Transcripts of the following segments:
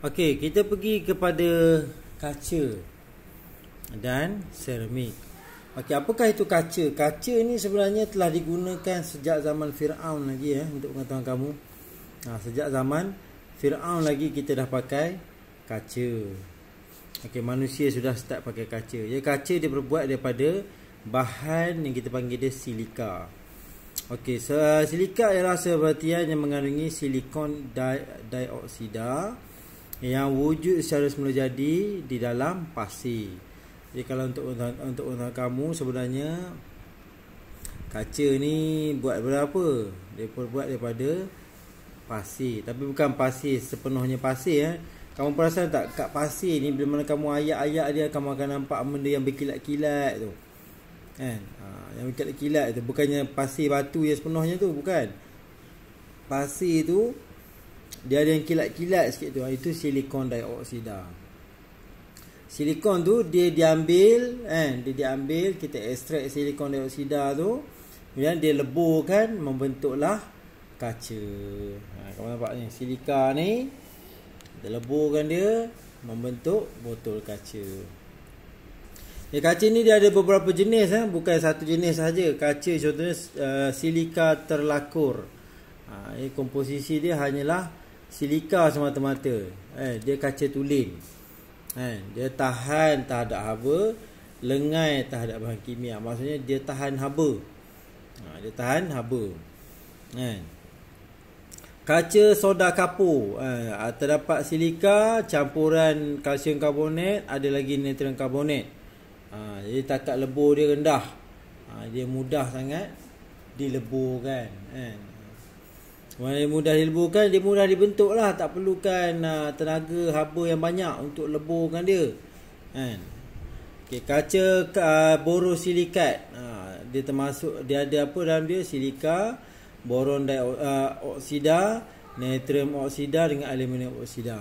Okey, kita pergi kepada kaca dan seramik. Okey, apakah itu kaca? Kaca ni sebenarnya telah digunakan sejak zaman Firaun lagi ya eh, untuk pengetahuan kamu. Ha, sejak zaman Firaun lagi kita dah pakai kaca. Okey, manusia sudah start pakai kaca. Ya, kaca dia berbuat daripada bahan yang kita panggil dia silika. Okey, so, silika ialah sebatian yang mengandungi silikon dioksida. Di- yang wujud secara semula jadi di dalam pasti. Jadi kalau untuk untuk untuk kamu sebenarnya kaca ni buat berapa? Dia buat daripada pasti, tapi bukan pasti sepenuhnya pasti eh. Kamu perasan tak kat pasti ni bila mana kamu ayak-ayak dia kamu akan nampak benda yang berkilat-kilat tu. Kan? Ha, yang berkilat-kilat tu bukannya pasti batu yang sepenuhnya tu, bukan. Pasti tu dia ada yang kilat-kilat sikit tu ah, itu silikon dioksida silikon tu dia diambil eh dia diambil kita ekstrak silikon dioksida tu kemudian dia leburkan membentuklah kaca ha kamu nampak ni silika ni dia leburkan dia membentuk botol kaca Ya, kaca ni dia ada beberapa jenis eh? Bukan satu jenis saja. Kaca contohnya uh, silika terlakur ha, ya, Komposisi dia hanyalah silika semata-mata eh, dia kaca tulen eh, dia tahan terhadap hawa lengai terhadap bahan kimia maksudnya dia tahan haba ha, dia tahan haba eh. kaca soda kapur eh, terdapat silika campuran kalsium karbonat ada lagi natrium karbonat ha, jadi takat lebur dia rendah ha, dia mudah sangat dileburkan kan eh. Mana mudah dilebuhkan Dia mudah dibentuk lah Tak perlukan uh, tenaga haba yang banyak Untuk leburkan dia kan? okay, Kaca uh, ah, borosilikat uh, ah, Dia termasuk Dia ada apa dalam dia Silika Boron di, uh, oksida Natrium oksida dengan aluminium oksida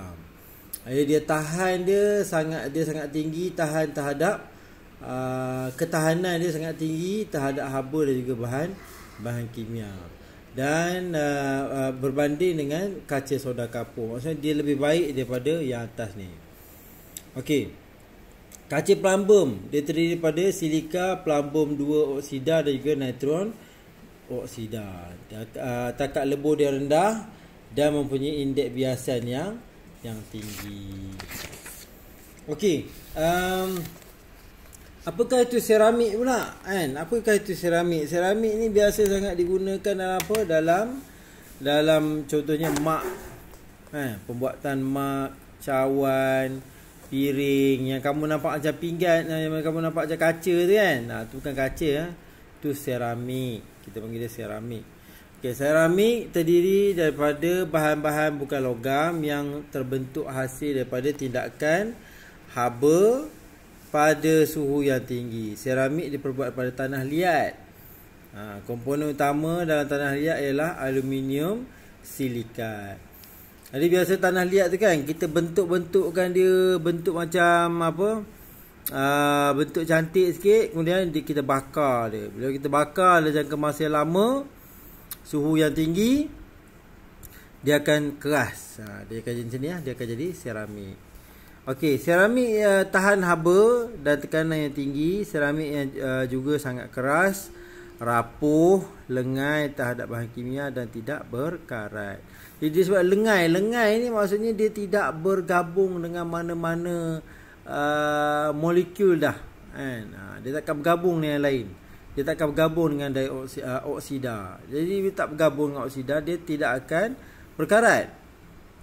Jadi dia tahan dia sangat Dia sangat tinggi Tahan terhadap uh, Ketahanan dia sangat tinggi Terhadap haba dan juga bahan Bahan kimia dan uh, uh, berbanding dengan kaca soda kapur maksudnya dia lebih baik daripada yang atas ni okey kaca plumbum dia terdiri daripada silika plumbum 2 oksida dan juga nitron oksida uh, takat lebur dia rendah dan mempunyai indeks biasan yang yang tinggi okey um, Apakah itu seramik pula? Kan? Apakah itu seramik? Seramik ni biasa sangat digunakan dalam apa? Dalam dalam contohnya mak. Kan? Pembuatan mak, cawan, piring yang kamu nampak macam pinggan yang kamu nampak macam kaca tu kan nah, ha, tu bukan kaca ha. tu seramik kita panggil dia seramik okay, seramik terdiri daripada bahan-bahan bukan logam yang terbentuk hasil daripada tindakan haba pada suhu yang tinggi. Seramik diperbuat pada tanah liat. Ha, komponen utama dalam tanah liat ialah aluminium silikat. Jadi biasa tanah liat tu kan kita bentuk-bentukkan dia bentuk macam apa? Aa, ha, bentuk cantik sikit kemudian dia, kita bakar dia. Bila kita bakar dalam jangka masa yang lama suhu yang tinggi dia akan keras. Ha, dia akan jadi macam ni lah. Dia akan jadi seramik. Okey, seramik uh, tahan haba dan tekanan yang tinggi, seramik yang uh, juga sangat keras, rapuh, lengai terhadap bahan kimia dan tidak berkarat. Jadi sebab lengai, lengai ni maksudnya dia tidak bergabung dengan mana-mana uh, molekul dah. Kan? Uh, dia takkan bergabung dengan yang lain. Dia tak takkan bergabung dengan dioksida. Dioksi, uh, Jadi dia tak bergabung dengan oksida, dia tidak akan berkarat.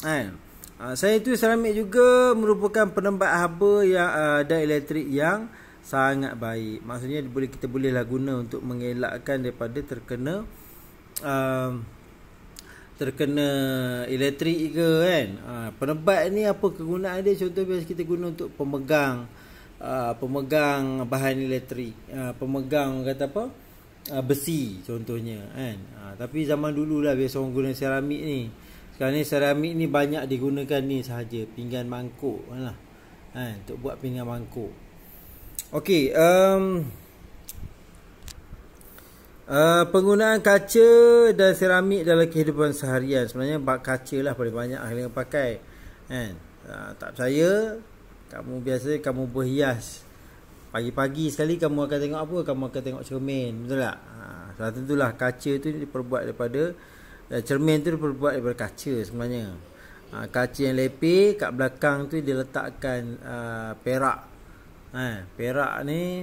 Kan? Ah, saya itu seramik juga merupakan penembak haba yang uh, dan elektrik yang sangat baik. Maksudnya boleh kita bolehlah guna untuk mengelakkan daripada terkena uh, terkena elektrik ke kan. Uh, penebat ni apa kegunaan dia? Contoh biasa kita guna untuk pemegang uh, pemegang bahan elektrik, uh, pemegang kata apa? Uh, besi contohnya kan. Uh, tapi zaman dululah biasa orang guna seramik ni. Kerana seramik ni banyak digunakan ni sahaja Pinggan mangkuk mana ha, Untuk buat pinggan mangkuk Okey um, uh, Penggunaan kaca dan seramik dalam kehidupan seharian Sebenarnya bak kaca lah paling banyak ahli yang pakai kan? Ha, tak percaya Kamu biasa kamu berhias Pagi-pagi sekali kamu akan tengok apa? Kamu akan tengok cermin Betul tak? Ha, uh, tentulah kaca tu diperbuat daripada Eh, cermin tu berbuat daripada kaca sebenarnya. Ha, kaca yang lepek kat belakang tu diletakkan uh, ah, perak. Ha, perak ni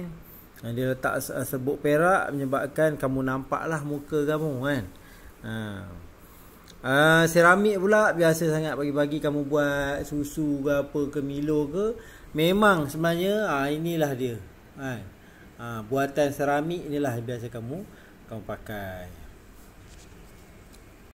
eh, dia letak sebut perak menyebabkan kamu nampaklah muka kamu kan. Ha. Uh, seramik pula biasa sangat pagi-pagi kamu buat susu ke apa ke milo ke memang sebenarnya uh, inilah dia kan. Ha. buatan seramik inilah biasa kamu kamu pakai.